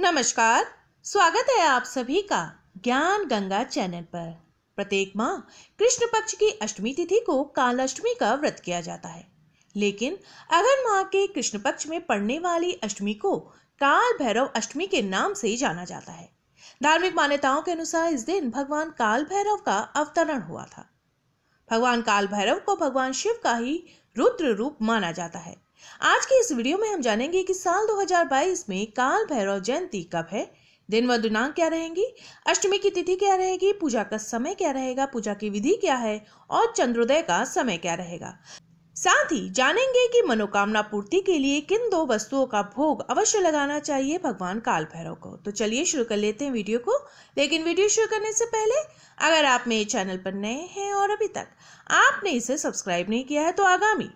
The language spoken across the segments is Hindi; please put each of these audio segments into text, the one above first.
नमस्कार स्वागत है आप सभी का ज्ञान गंगा चैनल पर प्रत्येक माह कृष्ण पक्ष की अष्टमी तिथि को कालाष्टमी का व्रत किया जाता है लेकिन अगर माह के कृष्ण पक्ष में पड़ने वाली अष्टमी को काल भैरव अष्टमी के नाम से जाना जाता है धार्मिक मान्यताओं के अनुसार इस दिन भगवान काल भैरव का अवतरण हुआ था भगवान काल भैरव को भगवान शिव का ही रुद्र रूप माना जाता है आज के इस वीडियो में हम जानेंगे कि साल 2022 में काल भैरव जयंती कब है दिन व दिनांक क्या रहेंगी अष्टमी की तिथि क्या रहेगी पूजा का समय क्या रहेगा पूजा की विधि क्या है और चंद्रोदय का समय क्या रहेगा साथ ही जानेंगे कि मनोकामना पूर्ति के लिए किन दो वस्तुओं का भोग अवश्य लगाना चाहिए भगवान काल भैरव को तो चलिए शुरू कर लेते हैं वीडियो को लेकिन वीडियो शुरू करने से पहले अगर आप मेरे चैनल पर नए हैं और अभी तक आपने इसे सब्सक्राइब नहीं किया है तो आगामी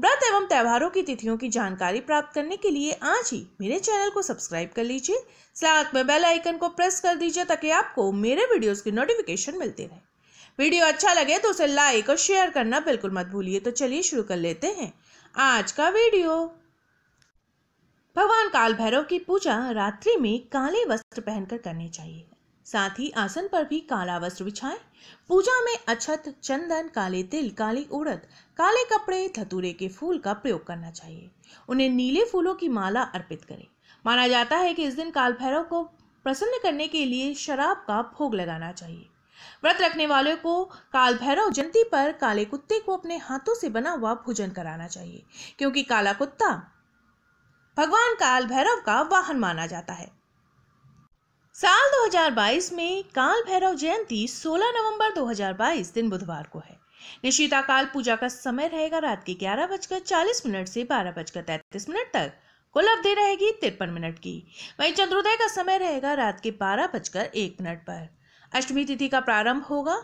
व्रत एवं त्योहारों की तिथियों की जानकारी प्राप्त करने के लिए आज ही मेरे चैनल को सब्सक्राइब कर लीजिए साथ में बेल आइकन को प्रेस कर दीजिए ताकि आपको मेरे वीडियोस की नोटिफिकेशन मिलते रहे वीडियो अच्छा लगे तो उसे लाइक और शेयर करना बिल्कुल मत भूलिए तो चलिए शुरू कर लेते हैं आज का वीडियो भगवान काल भैरव की पूजा रात्रि में काले वस्त्र पहनकर करनी चाहिए साथ ही आसन पर भी काला वस्त्र बिछाएं पूजा में अछत चंदन काले तिल काली उड़द काले कपड़े धतूरे के फूल का प्रयोग करना चाहिए उन्हें नीले फूलों की माला अर्पित करें माना जाता है कि इस दिन काल भैरव को प्रसन्न करने के लिए शराब का भोग लगाना चाहिए व्रत रखने वाले को काल भैरव जयंती पर काले कुत्ते को अपने हाथों से बना हुआ भोजन कराना चाहिए क्योंकि काला कुत्ता भगवान काल भैरव का वाहन माना जाता है साल 2022 में काल भैरव जयंती 16 नवंबर 2022 दिन बुधवार को है निश्चिता काल पूजा का समय रहेगा रात के ग्यारह बजकर चालीस मिनट से बारह बजकर तैतीस मिनट तक कुल अवधि रहेगी तिरपन मिनट की वहीं चंद्रोदय का समय रहेगा रात के बारह बजकर एक मिनट पर अष्टमी तिथि का प्रारंभ होगा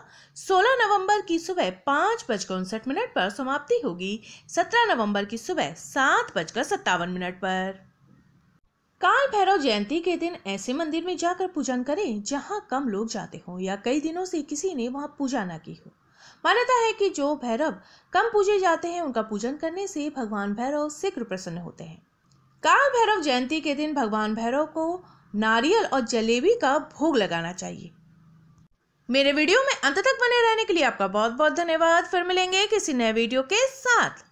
16 नवंबर की सुबह पाँच बजकर उनसठ मिनट पर समाप्ति होगी 17 नवंबर की सुबह सात बजकर सत्तावन मिनट पर काल भैरव जयंती के दिन ऐसे मंदिर में जाकर पूजन करें जहां कम लोग जाते हों या कई दिनों से किसी ने वहां पूजा ना की हो मान्यता है कि जो भैरव कम पूजे जाते हैं उनका पूजन करने से भगवान भैरव शीघ्र प्रसन्न होते हैं काल भैरव जयंती के दिन भगवान भैरव को नारियल और जलेबी का भोग लगाना चाहिए मेरे वीडियो में अंत तक बने रहने के लिए आपका बहुत बहुत धन्यवाद फिर मिलेंगे किसी नए वीडियो के साथ